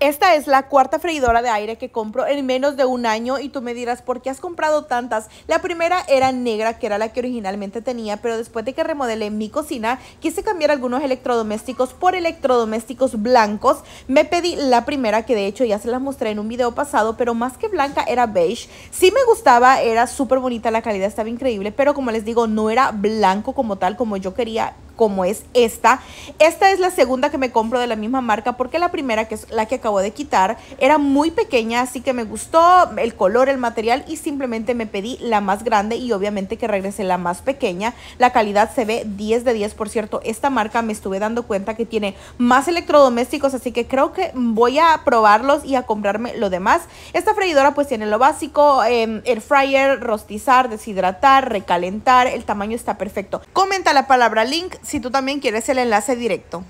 Esta es la cuarta freidora de aire que compro en menos de un año y tú me dirás, ¿por qué has comprado tantas? La primera era negra, que era la que originalmente tenía, pero después de que remodelé mi cocina, quise cambiar algunos electrodomésticos por electrodomésticos blancos. Me pedí la primera, que de hecho ya se las mostré en un video pasado, pero más que blanca era beige. Sí me gustaba, era súper bonita, la calidad estaba increíble, pero como les digo, no era blanco como tal, como yo quería como es esta. Esta es la segunda que me compro de la misma marca porque la primera, que es la que acabo de quitar, era muy pequeña, así que me gustó el color, el material y simplemente me pedí la más grande y obviamente que regresé la más pequeña. La calidad se ve 10 de 10, por cierto, esta marca me estuve dando cuenta que tiene más electrodomésticos, así que creo que voy a probarlos y a comprarme lo demás. Esta freidora pues tiene lo básico, eh, em, el fryer, rostizar, deshidratar, recalentar, el tamaño está perfecto. Comenta la palabra link si tú también quieres el enlace directo.